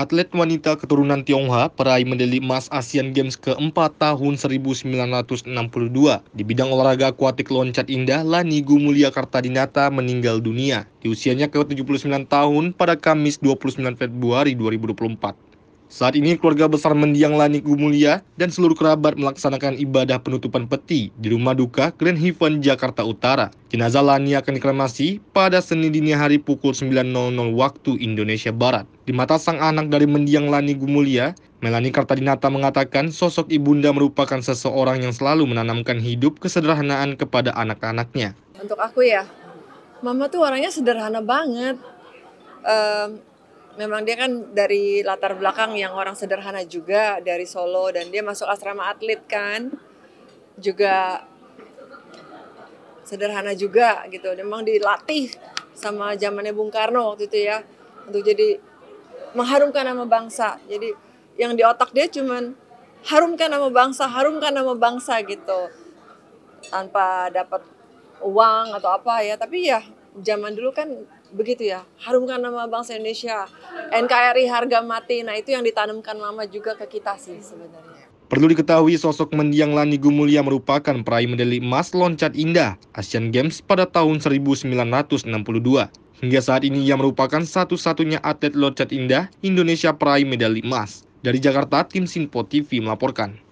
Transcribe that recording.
Atlet wanita keturunan Tionghoa peraih medali emas Asian Games keempat tahun 1962. Di bidang olahraga akuatik loncat indah, Lani Gumulia Kartadinata meninggal dunia di usianya ke-79 tahun pada Kamis 29 Februari 2024. Saat ini keluarga besar mendiang Lani Gumulia dan seluruh kerabat melaksanakan ibadah penutupan peti di rumah duka Grand Heaven Jakarta Utara. Jenazah Lani akan dikremasi pada Senin dini hari pukul 9.00 waktu Indonesia Barat. Di mata sang anak dari mendiang Lani Gumulia, Melani Kartadinata mengatakan sosok ibunda merupakan seseorang yang selalu menanamkan hidup kesederhanaan kepada anak-anaknya. Untuk aku ya, mama tuh orangnya sederhana banget. Um, memang dia kan dari latar belakang yang orang sederhana juga dari Solo dan dia masuk asrama atlet kan juga sederhana juga gitu. Memang dilatih sama zamannya Bung Karno waktu itu ya untuk jadi mengharumkan nama bangsa. Jadi yang di otak dia cuman harumkan nama bangsa, harumkan nama bangsa gitu. Tanpa dapat uang atau apa ya, tapi ya zaman dulu kan begitu ya, harumkan nama bangsa Indonesia, NKRI harga mati. Nah, itu yang ditanamkan mama juga ke kita sih sebenarnya. Perlu diketahui sosok mendiang Lani Gumulya merupakan peraih medali emas loncat indah Asian Games pada tahun 1962. Hingga saat ini ia merupakan satu-satunya atlet loncat indah Indonesia peraih medali emas. Dari Jakarta, tim Sinpo TV melaporkan.